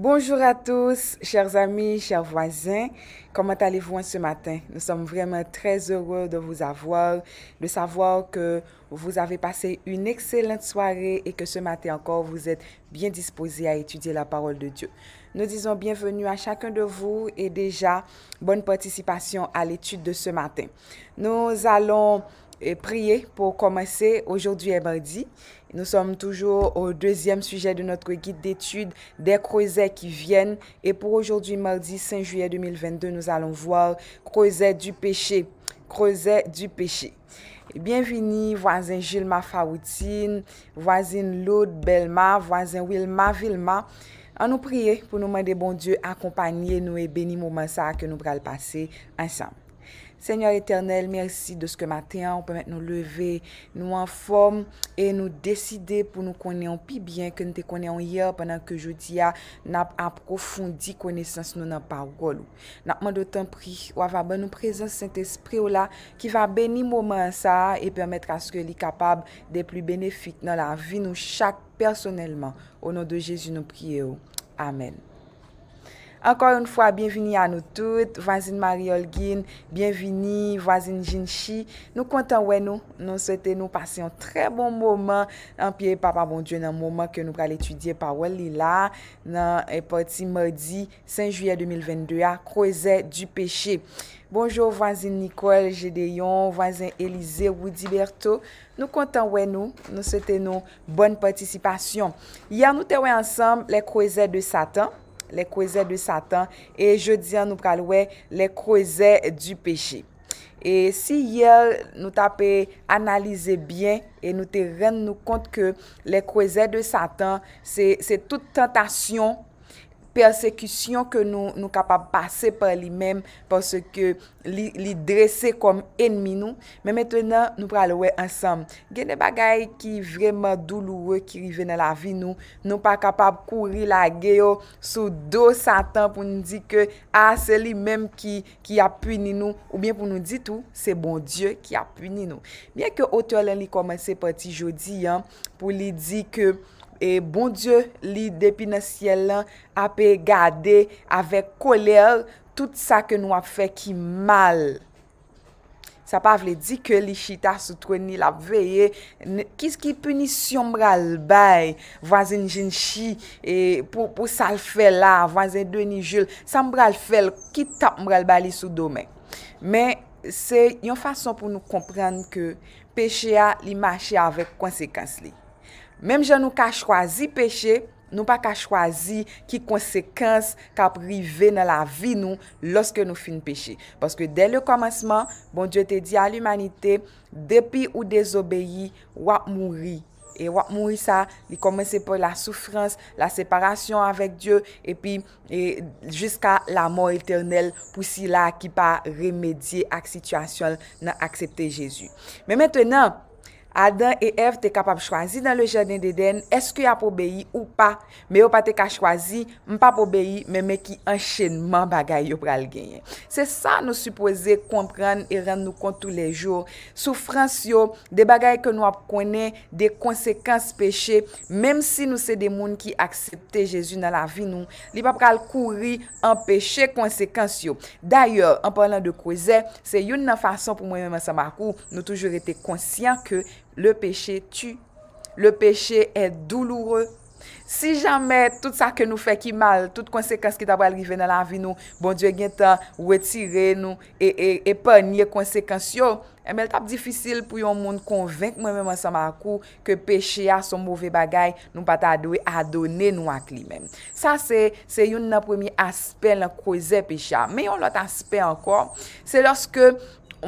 Bonjour à tous, chers amis, chers voisins. Comment allez-vous ce matin? Nous sommes vraiment très heureux de vous avoir, de savoir que vous avez passé une excellente soirée et que ce matin encore, vous êtes bien disposés à étudier la parole de Dieu. Nous disons bienvenue à chacun de vous et déjà bonne participation à l'étude de ce matin. Nous allons et prier pour commencer. Aujourd'hui est mardi. Nous sommes toujours au deuxième sujet de notre guide d'études des creusets qui viennent. Et pour aujourd'hui, mardi 5 juillet 2022, nous allons voir creuset du péché. Creuset du péché. Bienvenue, voisin Gilma Faoutine, voisine Lourdes Belma, voisin Wilma Vilma. En nous prier pour nous demander bon Dieu accompagner nous nous et bénir ça sa que nous le passer ensemble. Senyor eternel, mersi de skè matè an, ou pwè mè nou leve, nou an fòm, e nou deside pou nou konè an pi byen, kèn te konè an yè, pwè nan ke jodi a, nan ap aprofondi konè sens nou nan pargòl ou. Nan apman dotan pri, ou ava ban nou prezans sènt espri ou la, ki va beni mouman sa, e pwè mè tra skè li kapab de pli benefik nan la vi nou chak personèlman. O nou de Jezi nou pri yo. Amen. Ankon yon fwa, bienvini an nou tout, vwazin Marie-Olguin, bienvini vwazin Jin Chi. Nou kontan wè nou, nou sète nou pasen yon tre bon mouman. An piye, papa bon die, nan mouman ke nou pral etudye pa wè li la, nan epoti mè di, 5 juyè 2022, a Crozet du Peche. Bonjou vwazin Nicole Gedeyon, vwazin Elize Woudiberto, nou kontan wè nou, nou sète nou, bonn patisipasyon. Ya nou te wè ansam, le Crozet de Satan. lè kweze di satan, e je diyan nou pral wè lè kweze di peche. E si yèl nou tapè analize byen, e nou te ren nou kont ke lè kweze di satan, se tout tentasyon, persekisyon ke nou nou kapap pase par li mem parce ke li dresse kom enmi nou. Me metwena nou pralowe ansam. Gen de bagay ki vreman doulouwe ki rivene la vi nou, nou pa kapap kouri la geyo sou do satan pou nou di ke a, se li mem ki apuni nou, ou bien pou nou di tou, se bon Diyo ki apuni nou. Bien ke otor lan li komanse pati jodi yan pou li di ke E bon Diyo li depi nan sien lan apè gade avè kolèr tout sa ke nou ap fè ki mal. Sa pavle di ke li chita soutroni la veye, kis ki punisyon mral bay, vwazen jen chi, e pou sal fè la, vwazen doni jil, san mral fè l, ki tap mral bay li sou domek. Men se yon fason pou nou komprende ke pechea li mache avè konsekans li. Mem jan nou ka chwazi peche, nou pa ka chwazi ki konsekans ka prive nan la vi nou loske nou fin peche. Paske den le komanseman, bon, Dje te di a l'umanite, depi ou dezobeyi, wap mouri. E wap mouri sa, li komanse pou la soufrans, la separasyon avèk Dje, e pi, e jiska la mò eternel pou si la ki pa remedye ak situasyon nan aksepte Jezu. Men men tenan, Adam et Eve te kapap chwazi dan le jardin de den, eske ya pou beyi ou pa, me yo pa te ka chwazi, mpa pou beyi, me me ki enchenman bagay yo pral genyen. Se sa nou suppose komprenne e rend nou kon tou le jour, soufrans yo, de bagay ke nou ap konen, de konsekans peche, mem si nou se de moun ki aksepte Jezu nan la vi nou, li pap pral kouri an peche konsekans yo. D'ayor, an parlan de kouze, se yon nan fason pou mwen mwen sa makou, le peche tu. Le peche e douloure. Si jamè tout sa ke nou fe ki mal, tout konsekens ki tabwa alrive nan la vi nou, bon, diwe gen tan, wetire nou e panye konsekens yo, e eh, mel tap difisil pou yon moun konvenk mwen mwen sa makou ke peche a son mouve bagay, nou pata adowe, adone nou ak li men. Sa se, se yon nan premi aspe la kouze peche a. Me yon lot aspe ankon, se loske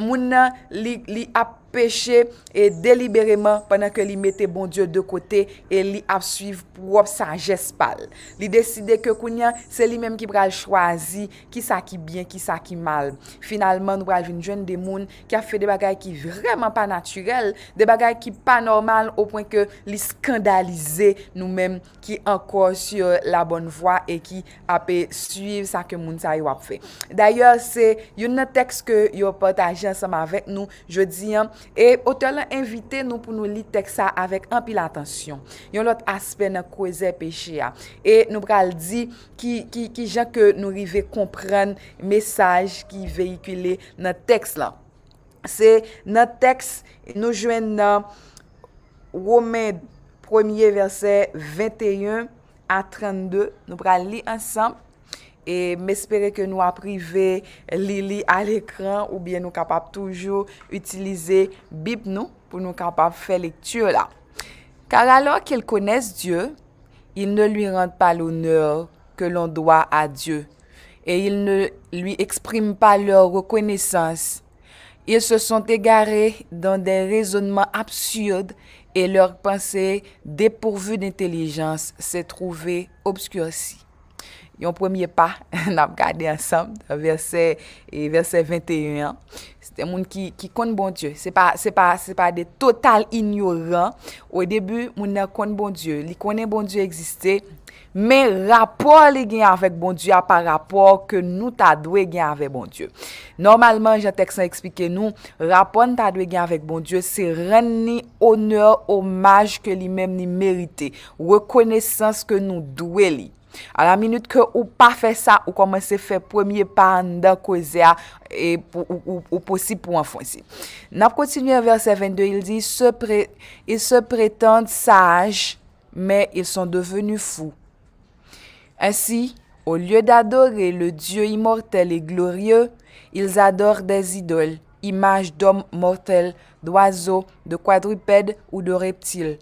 moun nan li ap peche e delibereman pwennan ke li mette bon diyo de kote e li ap suiv pou wap sa jespal. Li deside ke kounyan, se li menm ki pral chwazi ki sa ki bien, ki sa ki mal. Finalman, nou pral vin jwen de moun ki a fe de bagay ki vreman pa naturel, de bagay ki pa normal ou pwen ke li skandalize nou menm ki ankor sur la bonn vwa e ki ap pe suiv sa ke moun sa yo ap fe. Dayor, se yon nan tekst ke yo pataji ansam avèk nou, je diyan, E ote lan invite nou pou nou li tek sa avek anpi la atensyon. Yon lot aspe nan kweze peche a. E nou pral di ki jan ke nou rive kompren mesaj ki veyikile nan tek la. Se nan tek nou jwen nan wome premier verse 21 a 32. Nou pral li ansanp. et m'espérer que nous privé Lily à l'écran ou bien nous capables toujours utiliser Bip nous pour nous capable faire lecture là. Car alors qu'ils connaissent Dieu, ils ne lui rendent pas l'honneur que l'on doit à Dieu et ils ne lui expriment pas leur reconnaissance. Ils se sont égarés dans des raisonnements absurdes et leur pensée dépourvue d'intelligence s'est trouvée obscurcie. Yon premye pa, nan ap gade ansam, verset 21, se te moun ki kon bon Diyo, se pa de total ignoran. Ou e debu, moun nan kon bon Diyo, li konen bon Diyo egziste, men rapor li gen avèk bon Diyo apan rapor ke nou ta dwe gen avèk bon Diyo. Normalman, jen teksan ekspike nou, rapor ni ta dwe gen avèk bon Diyo, se ren ni onor, omaj ke li men ni merite. Rekonesans ke nou dwe li. A la minute ke ou pa fè sa ou koman se fè pwemye pa nda kozea e ou posib pou anfonsi. Nap kontinuyen verset 22, il se pretende saj, men il son devenu fou. Ansi, ou lye d'adorer le dieu imortel et glorieux, il ador des idoles, imaj d'om mortel, d'oiseau, de kwadruped ou de reptil.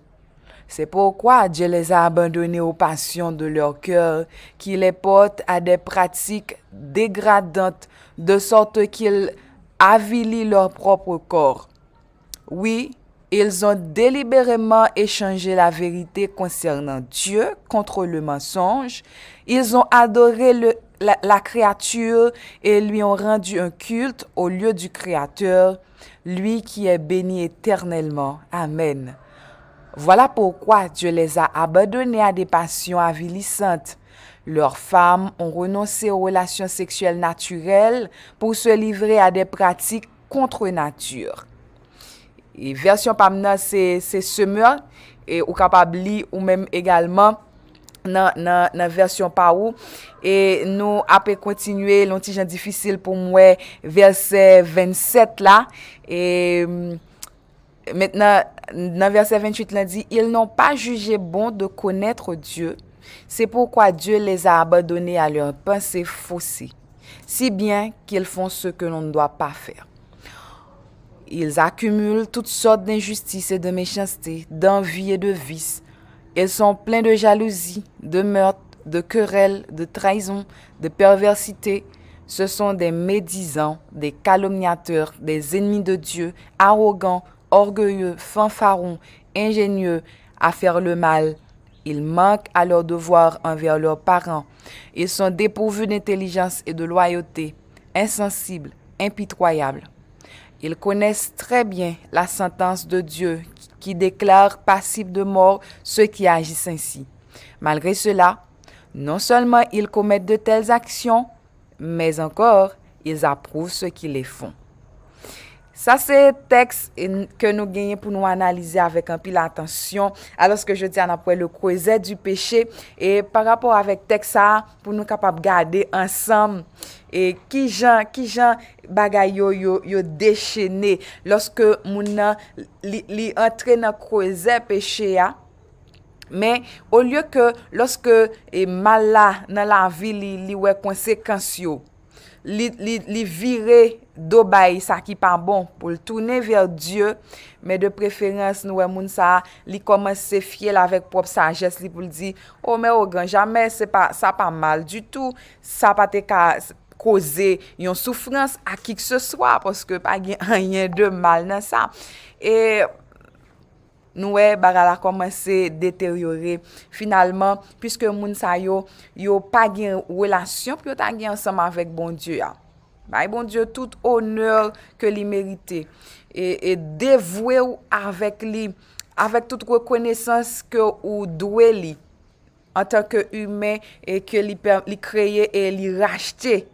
C'est pourquoi Dieu les a abandonnés aux passions de leur cœur, qui les portent à des pratiques dégradantes, de sorte qu'ils avilient leur propre corps. Oui, ils ont délibérément échangé la vérité concernant Dieu contre le mensonge. Ils ont adoré la, créature et lui ont rendu un culte au lieu du Créateur, lui qui est béni éternellement. Amen. Voilà pourquoi Dieu les a abandonné à des passions avilissantes. Leurs femmes ont renoncé aux relations sexuelles naturelles pour se livrer à des pratiques contre-nature. Version parmi nous, c'est semeur ou kapabli ou même également dans la version par où. Et nous, après continuer l'antigène difficile pour moi, verset 27 là. Et maintenant, dans verset 28, dit, ils n'ont pas jugé bon de connaître Dieu. C'est pourquoi Dieu les a abandonnés à leurs pensées faussées, si bien qu'ils font ce que l'on ne doit pas faire. Ils accumulent toutes sortes d'injustices et de méchancetés, d'envie et de vices. Ils sont pleins de jalousie, de meurtre, de querelles, de trahison, de perversité. Ce sont des médisants, des calomniateurs, des ennemis de Dieu, arrogants, orgueilleux, fanfarons, ingénieux à faire le mal. Ils manquent à leur devoir envers leurs parents. Ils sont dépourvus d'intelligence et de loyauté, insensibles, impitoyables. Ils connaissent très bien la sentence de Dieu qui déclare passible de mort ceux qui agissent ainsi. Malgré cela, non seulement ils commettent de telles actions, mais encore ils approuvent ceux qui les font. Sa se teks ke nou genye pou nou analize avèk anpi l'atensyon alòs ke je dyan apwe le kweze du peche e par rapò avèk teks sa pou nou kapap gade ansam e ki jan bagay yo yo dechene lòs ke mounan li antre nan kweze peche ya men olyo ke lòs ke e mala nan la vi li we konsekans yo li vire do bay sa ki pa bon pou l toune ver Diyo, me de preferens nouwe moun sa, li komanse fiel avek prop sa jes li pou l di, o oh, me ogan, jame se pa, sa pa mal du tou, sa pa te ka kose yon soufrans a ki kse swa, poske pa gen an yen de mal nan sa. E... Nou e baga la komanse deteryore. Finalman, pyske moun sa yo, yo pa gen relasyon, pi yo ta gen ansanman vek bon Diyo ya. Bay bon Diyo, tout onor ke li merite. E, e devwe ou avek li, avek tout rekonesans ke ou dwe li. An tanke ume, e ke li kreye e li rachete.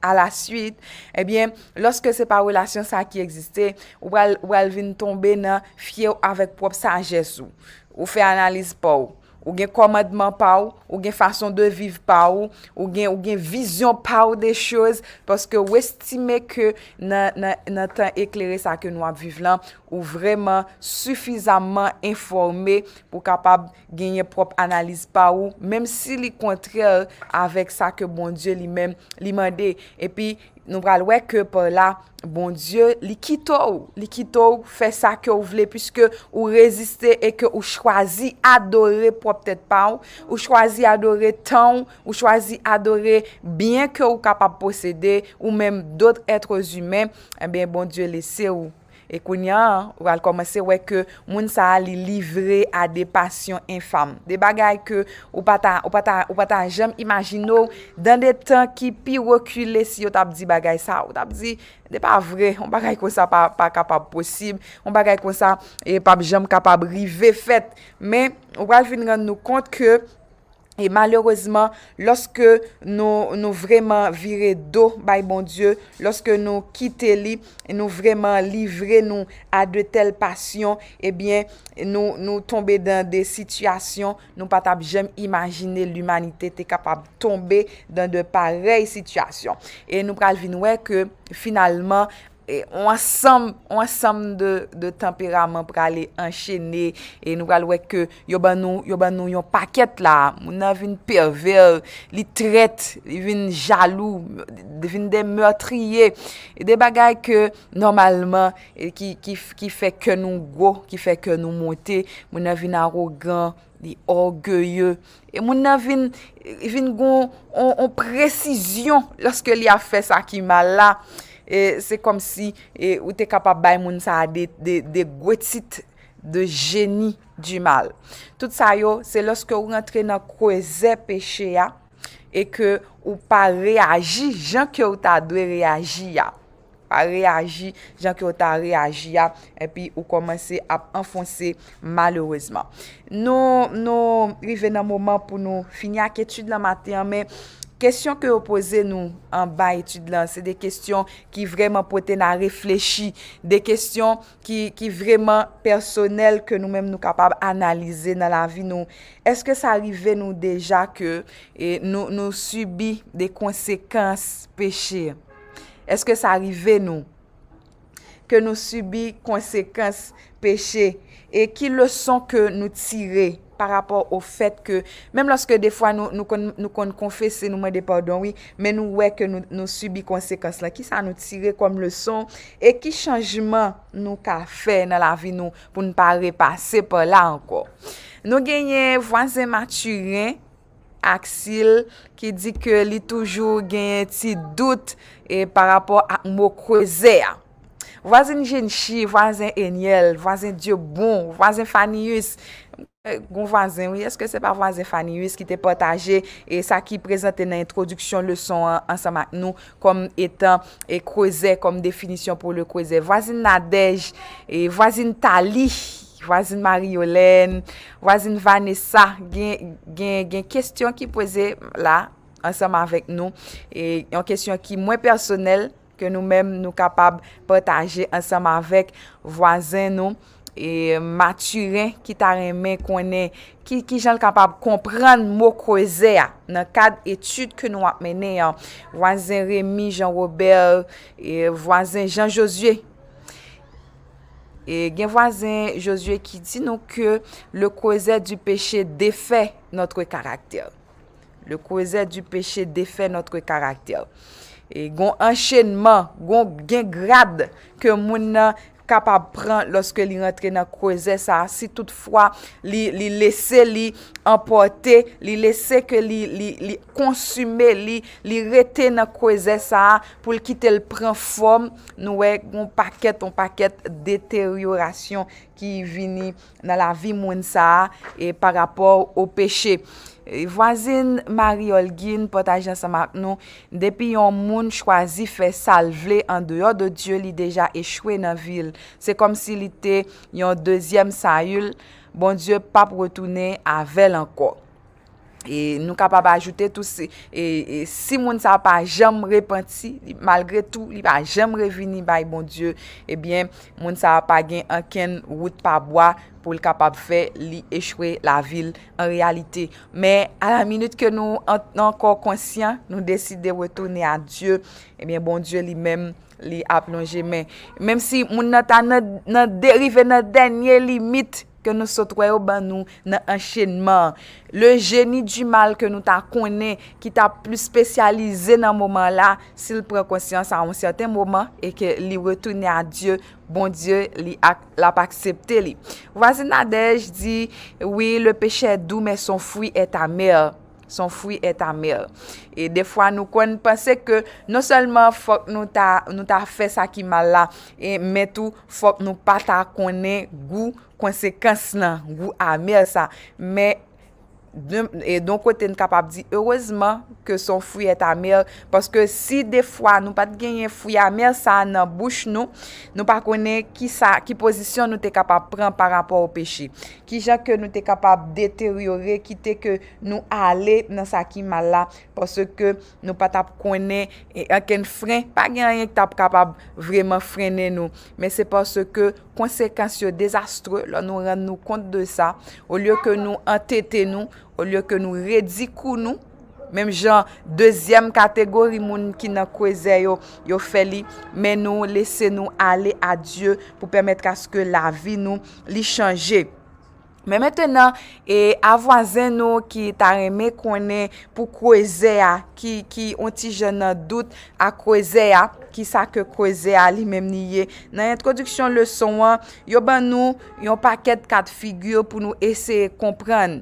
A la suite, ebyen, eh loske se pa wèlasyon sa ki egziste, wèl vin tombe nan fye ou avèk pwop sa jesou, ou fè analiz pa ou. Ou gen komadman pa ou, ou gen fason de vive pa ou, ou gen ou gen vizyon pa ou de chouz. Paske ou estime ke nan tan eklere sa ke nou ap vive lan, ou vreman sufizaman informe pou kapab genye prop analize pa ou. Mem si li kontrel avek sa ke bon diyo li mende. Nou pralwe ke pou la, bon die, likit ou, likit ou, fè sa ke ou vle, pwiske ou reziste e ke ou chwazi adore pou apetet pa ou, ou chwazi adore ton, ou chwazi adore byen ke ou kapap posede ou menm dot etros ymen, e ben bon die lese ou. E kon yan, ou al kome se we ke moun sa li livre a de pasyon infam. De bagay ke ou patan jem imagino dan de tan ki pi rekule si yo tab di bagay sa. Ou tab di, de pa vre, ou bagay kon sa pa kapab posib, ou bagay kon sa e pap jem kapab rive fet. Men, ou al fin ren nou kont ke... E malerozman, loske nou vreman vire do, bay bon Diyo, loske nou kite li, nou vreman livre nou a de tel pasyon, ebyen nou tombe dan de sityasyon nou patab jem imajine l'umanite te kapab tombe dan de parey sityasyon. E nou pralvin wè ke finalman, E wansam, wansam de tempiraman pra li encheni. E nou galwe ke yoban nou, yoban nou yon paket la. Moun avin perver, li tret, li vin jalou, li vin de meotriye. E de bagay ke normalman, ki fek ke nou go, ki fek ke nou monte. Moun avin arogan, li orgeye. E moun avin, vin gon, on presizyon, lorske li afe sakimala. E se kom si e, ou te kapap bay moun sa de gwetit de jeni di mal. Tout sa yo, se loske ou rentre nan kweze peche ya, e ke ou pa reagi, jan ki ou ta dwe reagi ya. Pa reagi, jan ki ou ta reagi ya, e pi ou komanse ap enfonse malourezman. Nou rive nan mouman pou nou finya ketud la maten, me... Kestyon ke opose nou an ba etude lan, se de kestyon ki vreman pote nan reflechi, de kestyon ki vreman personel ke nou menm nou kapab analize nan la vi nou. Eske sa arrive nou deja ke nou subi de konsekans peche? Eske sa arrive nou ke nou subi konsekans peche? E ki lason ke nou tire? Par rapport ou fèt ke, mèm lòske de fwa nou kon kon konfese, nou mède pardon, mè nou wèk nou subi konsekans la, ki sa nou tire kom lè son, e ki chanjman nou ka fè nan la vi nou pou nou pa repase, se pa la anko. Nou genye vwazen Maturin, Axil, ki di ke li toujou genye ti dout, e par rapport a mò kreze a. Vwazen Jenchi, vwazen Eniel, vwazen Diobon, vwazen Fanius, kwenye, Eh, goun vwazen ou yeske se pa vwazen fany ou eske te potaje E sa ki prezente nan introduksyon le son ansama nou Kom etan e kweze kom definisyon pou le kweze Vwazen Nadej, vwazen Tali, vwazen Mari Olen, vwazen Vanessa Gen gen gen kestyon ki pwese la ansama vek nou E yon kestyon ki mwen personel ke nou men nou kapab potaje ansama vek vwazen nou E maturè ki tarè mè konè ki jan l kapab komprenn mò kweze ya nan kad etut ke nou ap mènen yon wazèn Rémi, Jean-Robert e vwazèn Jean-Josué e gen wazèn Jean-Josué ki di nou ke le kweze du peche defè notre karakter le kweze du peche defè notre karakter gen enchenman, gen grad ke moun nan kap ap pran loske li rentre na kweze sa, si toutfwa li lese li emporte, li lese ke li konsume, li rete na kweze sa, pou li kite l pran fom nou e yon paket, yon paket deteriorasyon ki yi vini nan la vi moun sa, e par apor ou peche. Eh, Vwazin Mariol Gine, potajan sa mak nou, depi yon moun chwazi fe sal vle, an deyo de Diyo li deja echwe nan vil. Se kom si li te yon dezyem sa yul, bon Diyo pap retoune a vel anko. E nou kap apa ajoute tousi. E si moun sa pa jem repenti, malgre tou li pa jem revini bay bon Diyo, ebyen moun sa pa gen anken wout pa boye Ou l kapap fe li echwe la vil en realite. Men a la minute ke nou anko konsyen, nou deside wetoune eh bon a Diyo, e men bon Diyo li men li aplonje men. Men si moun nata nan derive nan denye limiti, ke nou sotwè ou ban nou nan enchenman. Le geni di mal ke nou ta konen, ki ta plus spesyalize nan mouman la, sil prekonsyans an an certain mouman, e ke li retounen bon a Diyo, bon Diyo la pa aksepte li. Vazi Nadej di, oui, le peche e dou, men son fwi e ta meyar. Son fwi et a mer. E defwa nou kon pense ke non selman fok nou ta fes akimala, metou fok nou pata konen gou konsekans nan, gou a mer sa. Me, E don kote nou kapap di, heurezman ke son fwi et amel, paske si defwa nou pat genye fwi amel sa nan bouch nou, nou pa konen ki posisyon nou te kapap pren par rapport ou pechi. Ki jan ke nou te kapap deteryore, ki te ke nou ale nan sa kimala, paske nou pa tap konen, e aken fren, pa genye anye ki tap kapap vreman frenen nou. Men se paske konsekansyo dezastre, lò nou rend nou kont de sa, ou lyo ke nou antete nou, ou liyo ke nou redikou nou, mem jan, dezyem kategori moun ki nan kweze yo, yo feli, men nou lese nou ale a Diyo, pou pemet kase ke la vi nou li chanje pou, Mè mètè nan, avwa zè nou ki tarè mè konè pou kweze a, ki ontijè nan dout a kweze a, ki sa ke kweze a li mèm niye. Nan yon traduksyon lè son an, yon ban nou, yon pa ket kat figyo pou nou esè komprèn.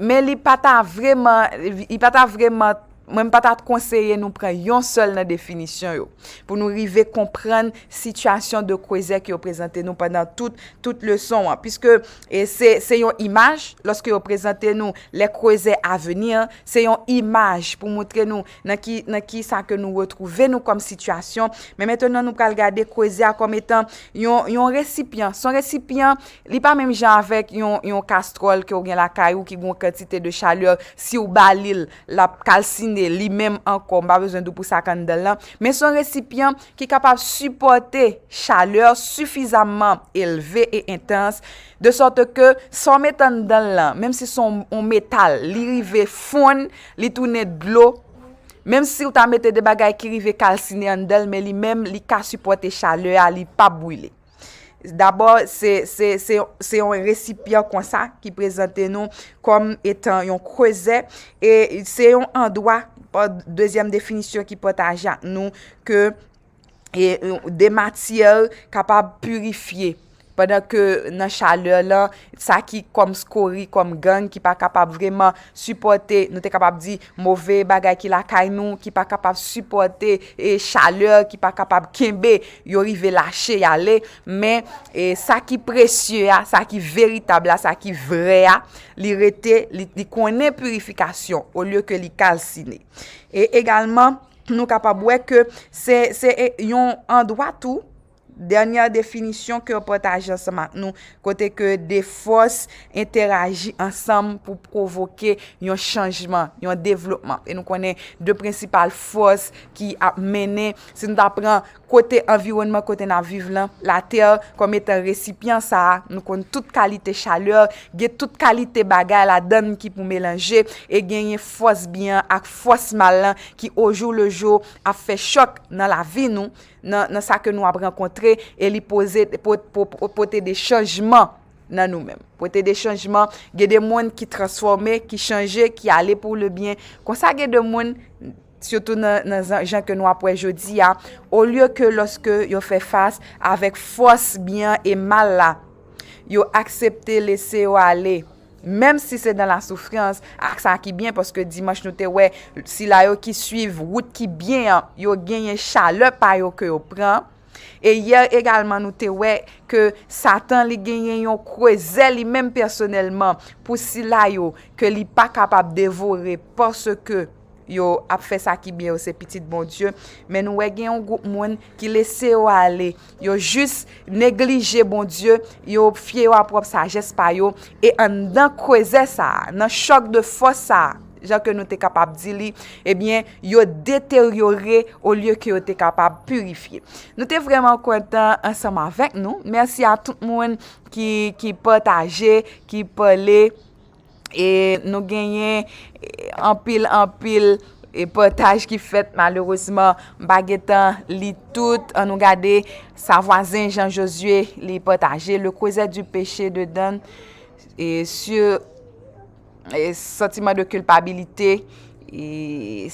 Mè li pata vreman, li pata vreman to. mwen patat konserye nou pran yon sol nan definisyon yo, pou nou rive kompran situasyon de kweze ki yo prezente nou pandan tout le son puisque eh, se yon imaj loske yo prezente nou le kweze aveni, se yon imaj pou mwotre nou nan ki sa ke nou wotrouve nou kom situasyon men metenon nou pral gade kweze akom etan yon resipyan son resipyan li pa menm jan avèk yon kastrol ki ou gen la kaj ou ki goun kredsite de chalyon si ou balil la kalsine Li mèm an komba, bezèndou pou sa kan den lan Mè son resipyan ki kapap Supote chaleur Sufizaman elve et intense De sorte ke Son metan den lan, mèm si son On metal, li rive foun Li toune blou Mèm si ou ta metan de bagay ki rive kalsine An del, mè li mèm li ka suporte chaleur A li pa bouyle D'abord, se yon resipyon konsa ki prezente nou kom etan yon kreze, se yon an doa, deuxième definisyon ki pot ajan nou, ke de matyer kapab purifiye. Pendan ke nan chaleur la, sa ki kom skori, kom gang, ki pa kapap vreman supporte, nou te kapap di, mouve bagay ki la kay nou, ki pa kapap supporte chaleur, ki pa kapap kimbe, yorive lache yale. Men, sa ki presye, sa ah, ki veritabla, ah, sa ki vrea, ah, li rete, li konen purifikasyon, ou lye ke li kalsine. E egalman, nou kapap weke, se yon andwa tou, Dernye definisyon ki ou pot aje anseman nou, kote ke de fos interagi ansem pou provoke yon chanjman, yon devlopman. E nou konen de prinsipal fos ki ap mene, se nou ta pran kote avironman, kote nan vive lan, la ter kom etan resipyan sa a, nou konen tout kalite chaleur, gen tout kalite bagay la dan ki pou melanje, e genye fos byan ak fos malan ki ojou lejou a fe chok nan la vi nou, nan sa ke nou ap renkontre, e li pote de chanjman nan nou men. Pote de chanjman, ge de moun ki transforme, ki chanje, ki ale pou le bien. Kon sa ge de moun, siotou nan jan ke nou ap wè jodi ya, ou lyo ke loske yo fè fase avèk fòs, bien, e mal la, yo aksepte lesè yo ale. Mem si se dan la soufrans, ak sa ki byen, poske Dimash nou te we, si la yo ki suiv, wout ki byen, yo genyen chale pa yo ke yo pran. E yer, egalman nou te we, ke satan li genyen yo kweze li menm personelman, pou si la yo, ke li pa kapab devore, poske Dimash, yo ap fese akibye ou se pitit bon Diyo, men nou we gen yon gout moun ki lese yo ale, yo jist neglije bon Diyo, yo fye yo ap wap sa jespa yo, e an dan kweze sa, nan chok de fosa, jan ke nou te kapab di li, ebyen eh yo deteryore ou liyo ki yo te kapab purifiye. Nou te vreman kontan ansam avèk nou, mersi a tout moun ki potaje, ki pale, E nou genyen e, anpil anpil epotaj ki fet malorosman bagetan li tout. An nou gade sa vwazen Jan Josue li epotaj. Je le kouze du peche de dan. E su e, sentima de kulpabilite. E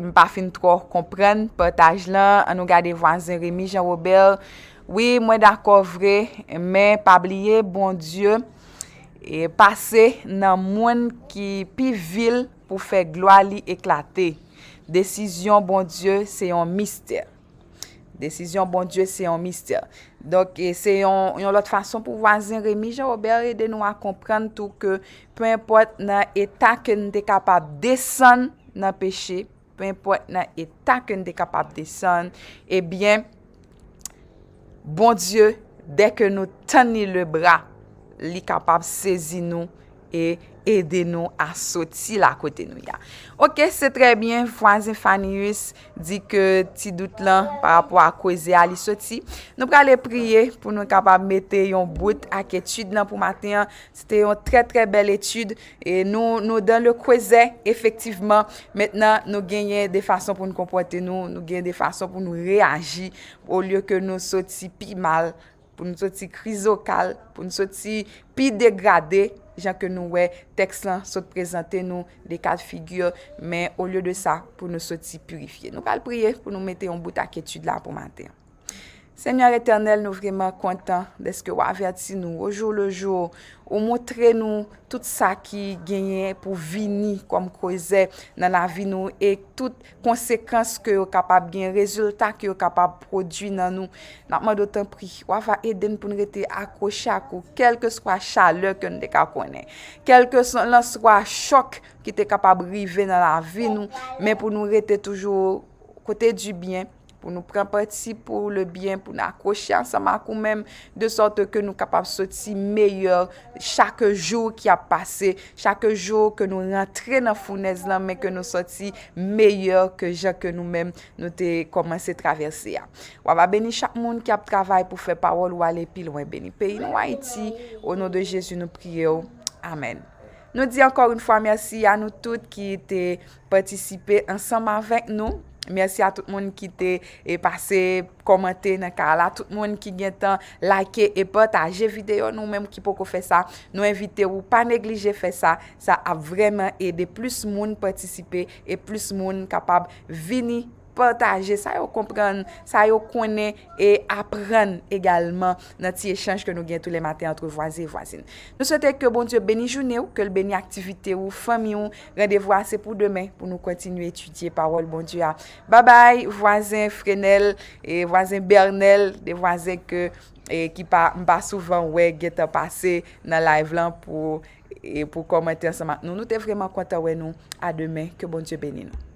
mi pa fin tro kompren epotaj lan. An nou gade vwazen Remy Jan Wobel. Oui mwen dako vre men pabliye bon Diyo. E pase nan mwen ki pi vil pou fe gloali eklate. Desisyon bon Diyo se yon mister. Desisyon bon Diyo se yon mister. Donk e se yon lot fason pou wazin remi. Je oubele de nou a komprende tou ke pou en poit nan eta ke n de kapap desen nan peche. Pou en poit nan eta ke n de kapap desen. Eh Ebyen, bon Diyo deke nou tani le brak. li kapab sezi nou e ede nou a soti la kote nou ya. Ok, se tre bien, vwazen Fanius di ke ti dout lan para pou a kweze a li soti. Nou prale priye pou nou kapab mette yon bout ak etude lan pou maten. Sete yon tre tre bel etude e nou dan le kweze efektiveman. Metnen nou genye de fason pou nou kompwete nou, nou genye de fason pou nou reagi ou liyo ke nou soti pi mal fote. pou nou sot si krizokal, pou nou sot si pi degradé, jan ke nou we teks lan sot prezante nou de kat figyur, men ou lyo de sa pou nou sot si purifiye. Nou kal priye pou nou mette yon bout ak etude la pou manté. Senyor Eternel nou vreman kontan deske wav yad si nou. O joun le joun, ou moutre nou tout sa ki genye pou vini kom koze nan la vi nou. E tout konsekans ke yo kapab genye, rezultat ke yo kapab prodwi nan nou. Napman dotan pri, wav va eden pou nou rete akosha ko kelke swa chaleur ke nou deka konen. Kelke swa chok ki te kapab rive nan la vi nou. Men pou nou rete toujou kote di byen. pou nou prempati pou le byen, pou nou akwosye ansama akwou men, de sote ke nou kapap soti meyye, chak jo ki ap pase, chak jo ke nou rentre nan founèz lan, men ke nou soti meyye ke jè ke nou men nou te komanse traverse ya. Waba beni chak moun ki ap travay pou fe pawol wale pil wè beni peyi nou a iti, ou nou de Jezu nou priyo, amen. Nou di ankor un fwa, mersi ya nou tout ki te patisipe ansama avèk nou, Mersi eh, a tout moun ki te e pase komante na ka ala. Tout moun ki gen tan like e pot aje videyo nou menm ki poko fe sa. Nou evite ou pa neglije fe sa. Sa a vremen ede plus moun patisipe e plus moun kapab vini. sa yo kompren, sa yo konen e apren egalman nati eshanj ke nou gen tout le maten antre voazen e voazen. Nou sote ke bon diyo beni jounen ou ke li beni aktivite ou fami ou, rendevo ase pou demen pou nou kontinu etudye parol. Bon diyo a. Babay, voazen Frenel e voazen Bernel de voazen ke mba souvan we geta pase nan live lan pou komente ansa man. Nou nou te vreman konta we nou a demen. Ke bon diyo beni nou.